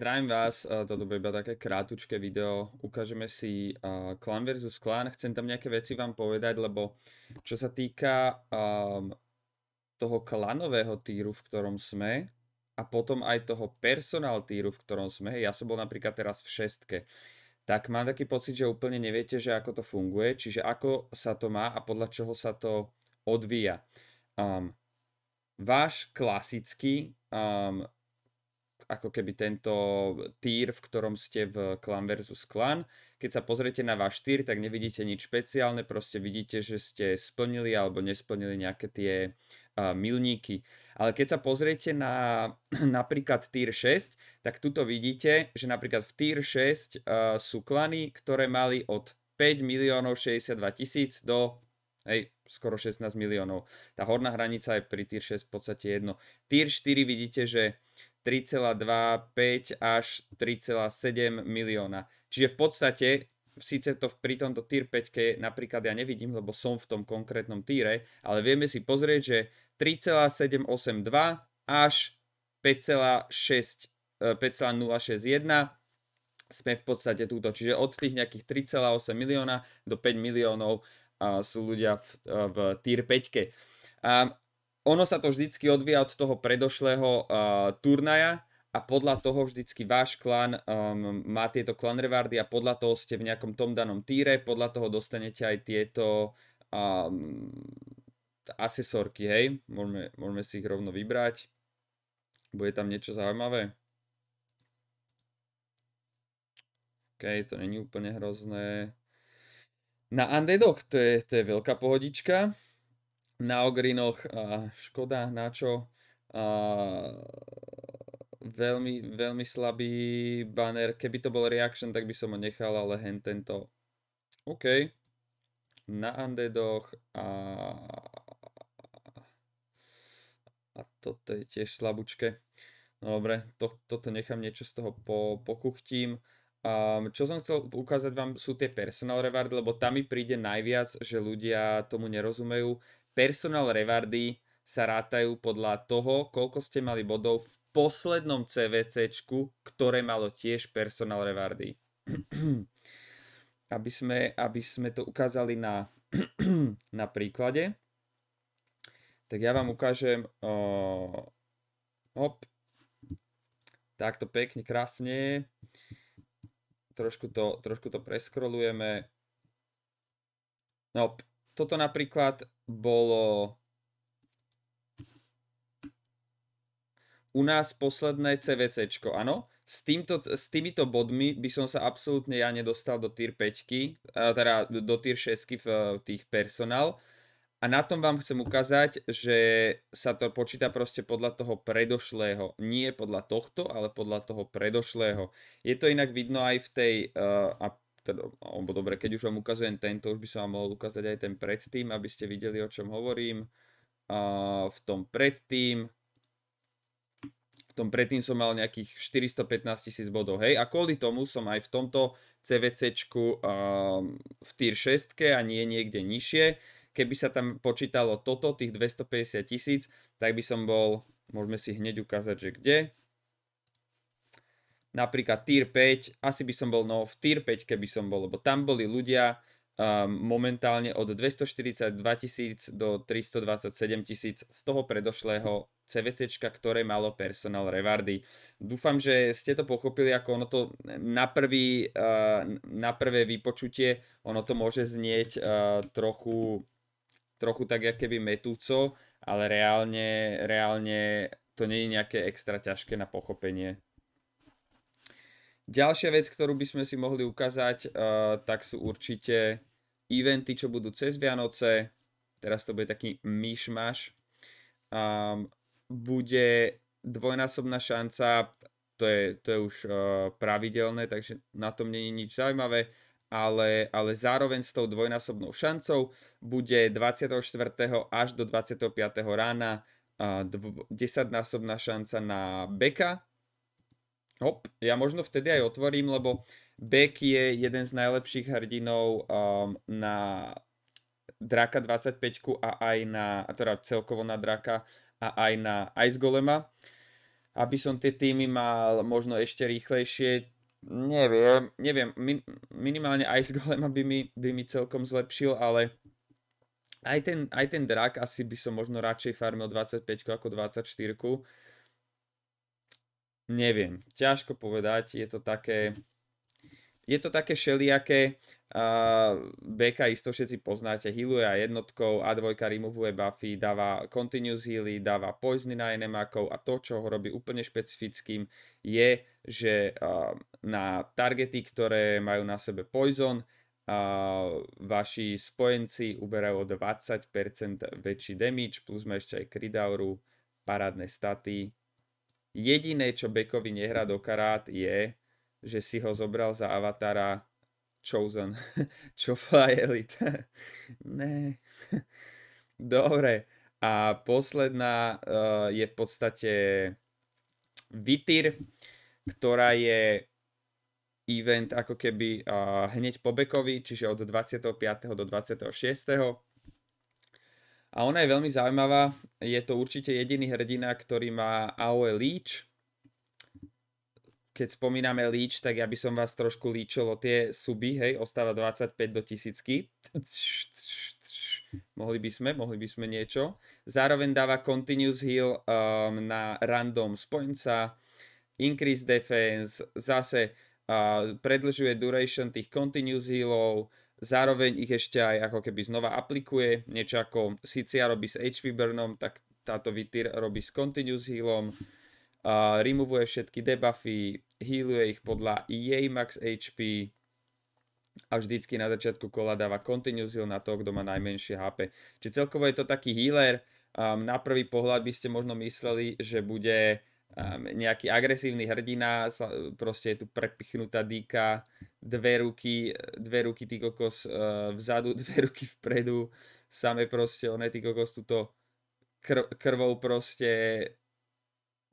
Zdravím vás, toto bude iba také krátučké video. Ukážeme si uh, versus Klan. Chcem tam nejaké veci vám povedať, lebo čo sa týka um, toho klanového týru, v ktorom sme, a potom aj toho personál týru, v ktorom sme, ja som bol napríklad teraz v šestke, tak mám taký pocit, že úplne neviete, že ako to funguje, čiže ako sa to má a podľa čoho sa to odvíja. Um, váš klasický um, ako keby tento týr, v ktorom ste v klan versus klan. Keď sa pozriete na váš týr, tak nevidíte nič špeciálne, proste vidíte, že ste splnili alebo nesplnili nejaké tie uh, milníky. Ale keď sa pozriete na napríklad týr 6, tak tuto vidíte, že napríklad v týr 6 uh, sú klany, ktoré mali od 5 miliónov 62 tisíc do hej, skoro 16 miliónov. Tá horná hranica je pri tier 6 v podstate jedno. Tier 4 vidíte, že 3,25 až 3,7 milióna. Čiže v podstate, síce to pri tomto tier 5 napríklad ja nevidím, lebo som v tom konkrétnom týre, ale vieme si pozrieť, že 3,782 až 5,061 e, sme v podstate túto. Čiže od tých nejakých 3,8 milióna do 5 miliónov sú ľudia v, e, v tier 5 ono sa to vždycky odvíja od toho predošlého uh, turnaja a podľa toho vždycky váš klan um, má tieto klan rewardy a podľa toho ste v nejakom tom danom týre, podľa toho dostanete aj tieto um, asesorky, hej? Môžeme, môžeme si ich rovno vybrať. Bude tam niečo zaujímavé? OK, to není úplne hrozné. Na Underdog to je, to je veľká pohodička na ogrinoch a škoda na čo. A veľmi, veľmi slabý banner. Keby to bol reaction, tak by som ho nechal, ale hen tento. OK. Na undeadoch a... A toto je tiež slabúčke. No dobre, to, toto nechám niečo z toho po, pokuchtím. Um, čo som chcel ukázať vám sú tie personal reward, lebo tam mi príde najviac, že ľudia tomu nerozumejú personal rewardy sa rátajú podľa toho, koľko ste mali bodov v poslednom CVC, ktoré malo tiež personal rewardy. aby, sme, aby sme to ukázali na, na príklade, tak ja vám ukážem uh, hop, takto pekne, krásne. Trošku to, trošku to preskrolujeme. No, toto napríklad bolo u nás posledné CVCčko, áno? S, týmto, s týmito bodmi by som sa absolútne ja nedostal do tier 5, e, teda do tier 6 v tých personál. A na tom vám chcem ukázať, že sa to počíta proste podľa toho predošlého. Nie podľa tohto, ale podľa toho predošlého. Je to inak vidno aj v tej, uh, a teda, alebo dobre, keď už vám ukazujem tento, už by som vám mohol ukázať aj ten predtým, aby ste videli, o čom hovorím. A v tom predtým, v tom predtým som mal nejakých 415 tisíc bodov, hej, a kvôli tomu som aj v tomto CVCčku um, v tier 6 a nie niekde nižšie. Keby sa tam počítalo toto, tých 250 tisíc, tak by som bol, môžeme si hneď ukázať, že kde, napríklad tier 5, asi by som bol no v tier 5, keby som bol, lebo tam boli ľudia um, momentálne od 242 tisíc do 327 tisíc z toho predošlého CVC, ktoré malo personal revardy. Dúfam, že ste to pochopili, ako ono to na, prvý, na prvé vypočutie, ono to môže znieť trochu, trochu tak, ako keby metúco, ale reálne, reálne to nie je nejaké extra ťažké na pochopenie. Ďalšia vec, ktorú by sme si mohli ukázať, uh, tak sú určite eventy, čo budú cez Vianoce. Teraz to bude taký myšmaš. Um, bude dvojnásobná šanca, to je, to je už uh, pravidelné, takže na tom nie je nič zaujímavé, ale, ale zároveň s tou dvojnásobnou šancou bude 24. až do 25. rána uh, eh, 10-násobná šanca na beka, Hop, ja možno vtedy aj otvorím, lebo Beck je jeden z najlepších hrdinov um, na Draka 25 a aj na, a teda celkovo na Draka a aj na Ice Golema. Aby som tie týmy mal možno ešte rýchlejšie, neviem, neviem, min, minimálne Ice Golema by mi, by mi celkom zlepšil, ale aj ten, aj ten drak asi by som možno radšej farmil 25 ako 24. Neviem, ťažko povedať, je to také, je to také šeliaké, uh, Beka isto všetci poznáte, healuje a jednotkou, A2 removuje buffy, dáva continuous healy, dáva poisony na enemákov a to, čo ho robí úplne špecifickým, je, že uh, na targety, ktoré majú na sebe poison, a vaši spojenci uberajú o 20% väčší damage, plus má ešte aj Kridauru, parádne staty, Jediné, čo Bekovi nehrá do karát je, že si ho zobral za avatara Chosen. Chofla Elite. ne. Dobre. A posledná uh, je v podstate Vitir, ktorá je event ako keby uh, hneď po Bekovi, čiže od 25. do 26. A ona je veľmi zaujímavá. Je to určite jediný hrdina, ktorý má AOE Leech. Keď spomíname Leech, tak ja by som vás trošku líčil o tie suby, hej, ostáva 25 do tisícky. Mohli by sme, mohli by sme niečo. Zároveň dáva Continuous Heal um, na random spojenca, Increase Defense, zase uh, predlžuje duration tých Continuous Healov, zároveň ich ešte aj ako keby znova aplikuje, niečo ako Sicia robí s HP burnom, tak táto Vitir robí s Continuous Healom, uh, removuje všetky debuffy, healuje ich podľa jej max HP, a vždycky na začiatku kola dáva continuous heal na to, kto má najmenšie HP. Čiže celkovo je to taký healer, um, na prvý pohľad by ste možno mysleli, že bude Ehm, nejaký agresívny hrdina, proste je tu prepichnutá dýka, dve ruky, dve ruky ty kokos ehm, vzadu, dve ruky vpredu, same proste, on je ty kokos tuto kr- krvou proste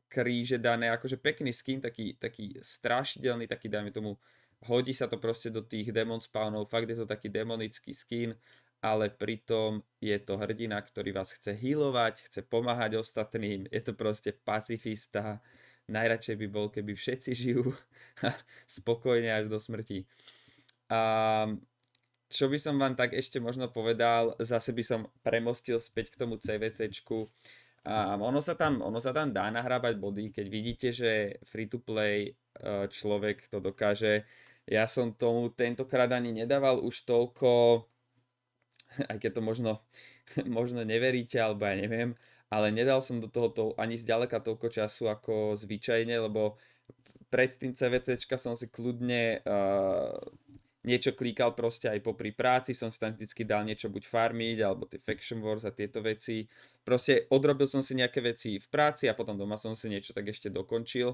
kríže dané, akože pekný skin, taký, taký strašidelný, taký dajme tomu, hodí sa to proste do tých demon spawnov, fakt je to taký demonický skin, ale pritom je to hrdina, ktorý vás chce healovať, chce pomáhať ostatným, je to proste pacifista, najradšej by bol, keby všetci žijú spokojne až do smrti. A čo by som vám tak ešte možno povedal, zase by som premostil späť k tomu CVCčku. Um, ono, sa tam, ono sa tam dá nahrábať body, keď vidíte, že free-to-play e, človek to dokáže. Ja som tomu tentokrát ani nedával už toľko aj keď to možno, možno neveríte, alebo ja neviem, ale nedal som do toho to, ani zďaleka toľko času ako zvyčajne, lebo pred tým CVCčka som si kľudne uh, niečo klíkal proste aj popri práci, som si tam vždycky dal niečo buď farmiť, alebo tie Faction Wars a tieto veci. Proste odrobil som si nejaké veci v práci a potom doma som si niečo tak ešte dokončil.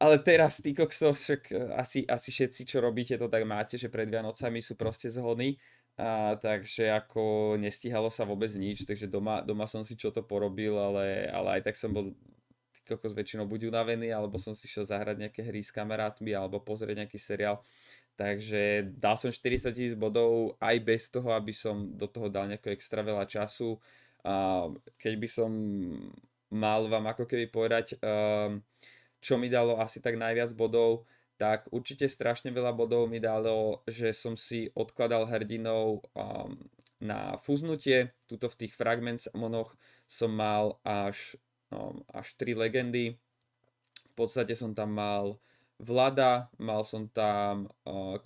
Ale teraz, ty kokso, však eh, asi, asi všetci, čo robíte, to tak máte, že pred Vianocami sú proste zhony a takže ako nestíhalo sa vôbec nič, takže doma, doma som si čo to porobil, ale, ale aj tak som bol z väčšinou buď unavený, alebo som si šiel zahrať nejaké hry s kamarátmi, alebo pozrieť nejaký seriál. Takže dal som 40 tisíc bodov aj bez toho, aby som do toho dal nejaké extra veľa času. A keď by som mal vám ako keby povedať, ehm, čo mi dalo asi tak najviac bodov, tak určite strašne veľa bodov mi dalo, že som si odkladal hrdinov um, na fúznutie. Tuto v tých Fragments monoch som mal až, um, až 3 legendy. V podstate som tam mal Vlada, mal som tam uh,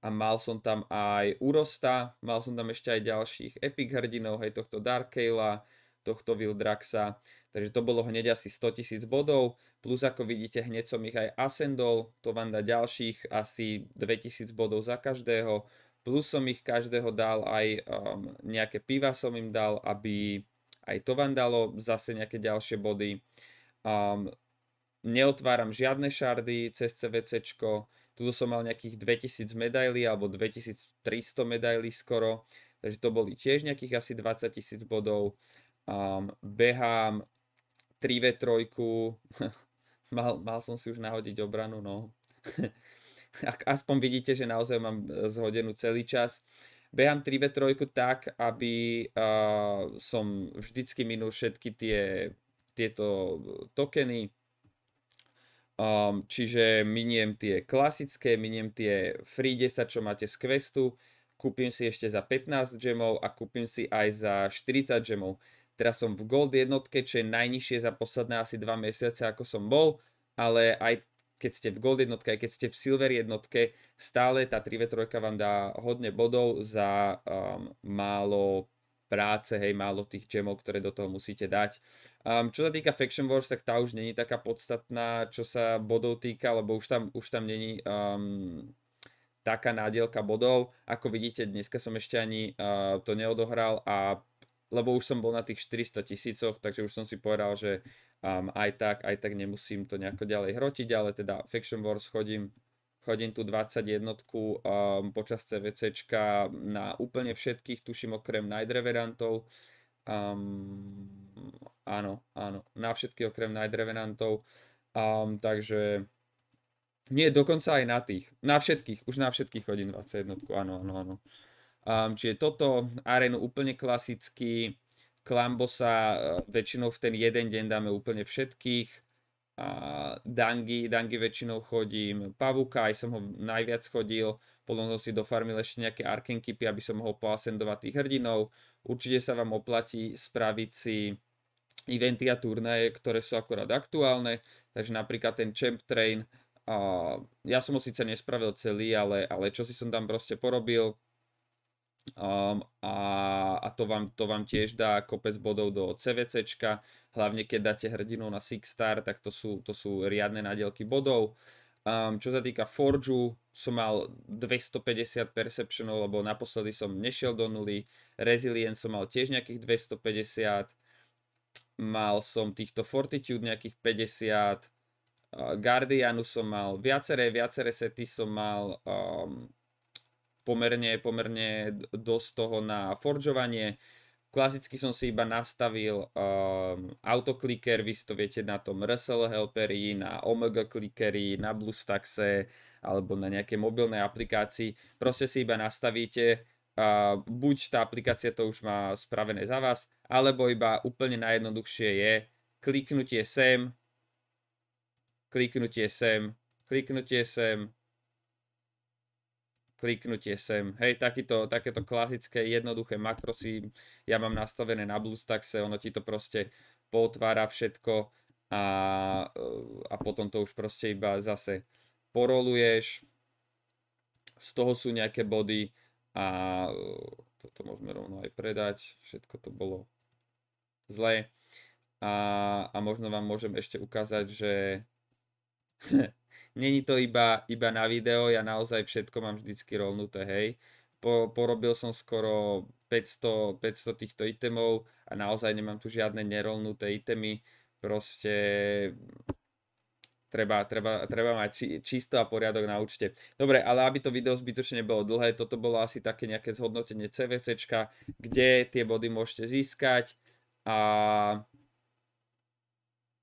a mal som tam aj Urosta, mal som tam ešte aj ďalších epic hrdinov, hej, tohto Darkala, tohto Vildraxa. Takže to bolo hneď asi 100 tisíc bodov, plus ako vidíte hneď som ich aj ascendol, to vám dá ďalších asi 2000 bodov za každého, plus som ich každého dal aj um, nejaké piva som im dal, aby aj to vám dalo zase nejaké ďalšie body. Um, neotváram žiadne šardy cez CVCčko, tuto som mal nejakých 2000 medailí alebo 2300 medailí skoro, takže to boli tiež nejakých asi 20 tisíc bodov Um, behám 3v3, mal, mal som si už nahodiť obranu, no. Ak aspoň vidíte, že naozaj mám e, zhodenú celý čas. Behám 3v3 tak, aby uh, som vždycky minul všetky tie, tieto tokeny. Um, čiže miniem tie klasické, miniem tie free 10, čo máte z questu, kúpim si ešte za 15 gemov a kúpim si aj za 40 gemov. Teraz som v gold jednotke, čo je najnižšie za posledné asi 2 mesiace, ako som bol, ale aj keď ste v gold jednotke, aj keď ste v silver jednotke, stále tá 3 v vám dá hodne bodov za um, málo práce, hej, málo tých gemov, ktoré do toho musíte dať. Um, čo sa týka Faction Wars, tak tá už není taká podstatná, čo sa bodov týka, lebo už tam, už tam není um, taká nádielka bodov. Ako vidíte, dneska som ešte ani uh, to neodohral a lebo už som bol na tých 400 tisícoch, takže už som si povedal, že um, aj tak, aj tak nemusím to nejako ďalej hrotiť, ale teda Faction Wars chodím, chodím tu 21 um, počas CVCčka na úplne všetkých, tuším okrem Night Reverantov, um, áno, áno, na všetky okrem Night Reverantov, um, takže nie, dokonca aj na tých, na všetkých, už na všetkých chodím 21, áno, áno, áno. Um, čiže toto arenu úplne klasicky. Klambosa e, väčšinou v ten jeden deň dáme úplne všetkých. A Dangy, Dangy väčšinou chodím. Pavuka, aj som ho najviac chodil. Potom som si dofarmil ešte nejaké arkenkypy, aby som mohol poasendovať tých hrdinov. Určite sa vám oplatí spraviť si eventy a turnaje, ktoré sú akorát aktuálne. Takže napríklad ten Champ Train, uh, ja som ho síce nespravil celý, ale, ale čo si som tam proste porobil, Um, a, a to, vám, to vám tiež dá kopec bodov do CVCčka, hlavne keď dáte hrdinu na Six Star, tak to sú, to sú riadne nadielky bodov. Um, čo sa týka Forgeu, som mal 250 perceptionov, lebo naposledy som nešiel do nuly. Resilience som mal tiež nejakých 250. Mal som týchto Fortitude nejakých 50. Uh, Guardianu som mal viaceré, viaceré sety som mal. Um, pomerne, pomerne dosť toho na forgeovanie. Klasicky som si iba nastavil um, autokliker, vy si to viete na tom RSL helperi, na Omega klikeri, na BlueStaxe alebo na nejaké mobilnej aplikácii. Proste si iba nastavíte, uh, buď tá aplikácia to už má spravené za vás, alebo iba úplne najjednoduchšie je kliknutie sem, kliknutie sem, kliknutie sem, kliknutie sem. Hej, takýto, takéto klasické, jednoduché makro si ja mám nastavené na BlueStaxe, ono ti to proste potvára všetko a, a potom to už proste iba zase poroluješ, z toho sú nejaké body a toto môžeme rovno aj predať, všetko to bolo zlé. A, a možno vám môžem ešte ukázať, že Není to iba, iba na video, ja naozaj všetko mám vždycky rolnuté, hej. Po, porobil som skoro 500, 500 týchto itemov a naozaj nemám tu žiadne nerolnuté itemy. Proste treba, treba, treba mať či, čisto a poriadok na účte. Dobre, ale aby to video zbytočne nebolo dlhé, toto bolo asi také nejaké zhodnotenie CVCčka, kde tie body môžete získať a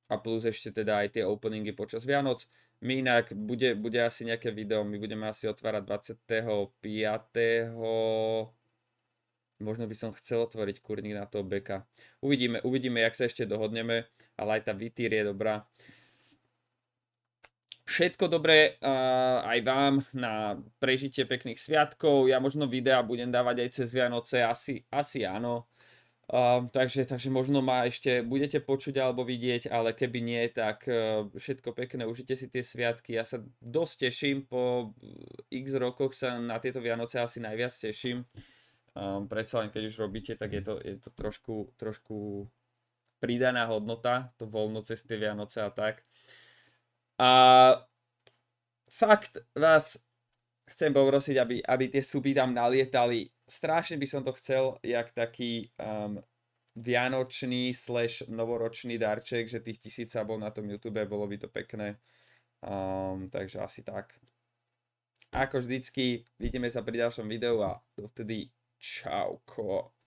a plus ešte teda aj tie openingy počas Vianoc. My inak bude, bude asi nejaké video, my budeme asi otvárať 25. Možno by som chcel otvoriť kurník na toho beka. Uvidíme, uvidíme, jak sa ešte dohodneme, ale aj tá Vitír je dobrá. Všetko dobré uh, aj vám na prežitie pekných sviatkov. Ja možno videa budem dávať aj cez Vianoce, asi, asi áno Ehm, takže, takže možno ma ešte budete počuť alebo vidieť, ale keby nie, tak ehm, všetko pekné, užite si tie sviatky. Ja sa dosť teším, po eh, x rokoch sa na tieto Vianoce asi najviac teším. Um, predsa len keď už robíte, tak je to, je to trošku, trošku pridaná hodnota, to voľno cez tie Vianoce a tak. A fakt vás chcem poprosiť, aby, aby tie suby tam nalietali. Strašne by som to chcel, jak taký um, vianočný slash novoročný darček, že tých tisíc bol na tom YouTube, bolo by to pekné. Um, takže asi tak. Ako vždycky, vidíme sa pri ďalšom videu a dovtedy čauko.